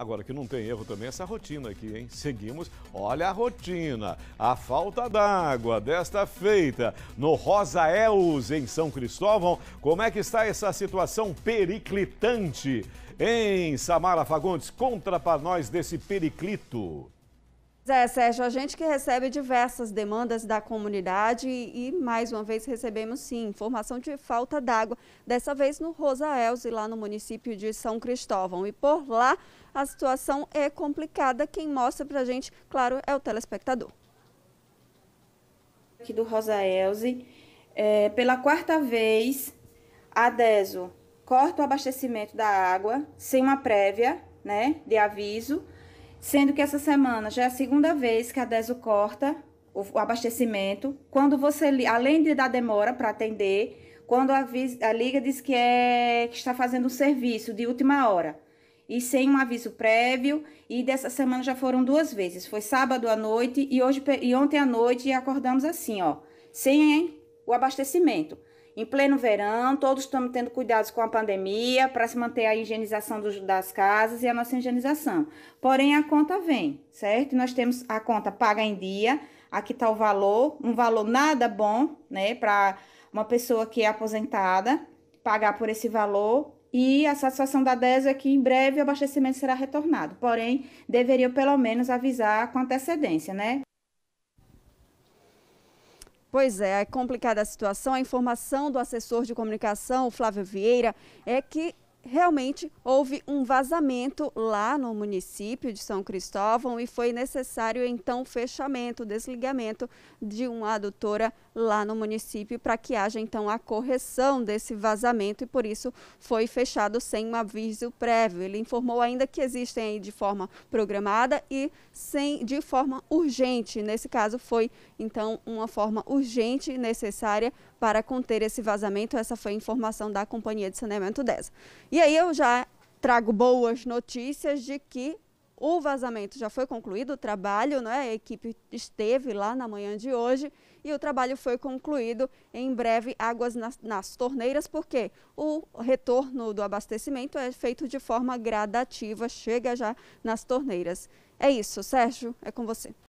Agora, que não tem erro também essa rotina aqui, hein? Seguimos. Olha a rotina. A falta d'água desta feita no Rosa Els em São Cristóvão. Como é que está essa situação periclitante? Em Samara Fagundes, conta para nós desse periclito. Zé Sérgio, a gente que recebe diversas demandas da comunidade e mais uma vez recebemos sim informação de falta d'água, dessa vez no Rosaelze, lá no município de São Cristóvão. E por lá a situação é complicada. Quem mostra pra gente, claro, é o telespectador. Aqui do Rosaelze, é, pela quarta vez, a DESO corta o abastecimento da água sem uma prévia né, de aviso. Sendo que essa semana já é a segunda vez que a DESO corta o, o abastecimento. Quando você, além de dar demora para atender, quando a, a, liga diz que, é, que está fazendo um serviço de última hora e sem um aviso prévio. E dessa semana já foram duas vezes. Foi sábado à noite e hoje e ontem à noite e acordamos assim, ó, sem o abastecimento em pleno verão, todos estamos tendo cuidados com a pandemia para se manter a higienização dos, das casas e a nossa higienização. Porém, a conta vem, certo? Nós temos a conta paga em dia, aqui está o valor, um valor nada bom, né, para uma pessoa que é aposentada pagar por esse valor. E a satisfação da DESO é que em breve o abastecimento será retornado. Porém, deveria pelo menos avisar com antecedência, né? Pois é, é complicada a situação. A informação do assessor de comunicação, Flávio Vieira, é que realmente houve um vazamento lá no município de São Cristóvão e foi necessário então fechamento, desligamento de uma adutora lá no município para que haja então a correção desse vazamento e por isso foi fechado sem um aviso prévio. Ele informou ainda que existem aí de forma programada e sem de forma urgente. Nesse caso foi então uma forma urgente e necessária para conter esse vazamento. Essa foi a informação da Companhia de Saneamento 10. E aí eu já trago boas notícias de que o vazamento já foi concluído, o trabalho, né? a equipe esteve lá na manhã de hoje e o trabalho foi concluído. Em breve, águas nas, nas torneiras, porque o retorno do abastecimento é feito de forma gradativa, chega já nas torneiras. É isso, Sérgio, é com você.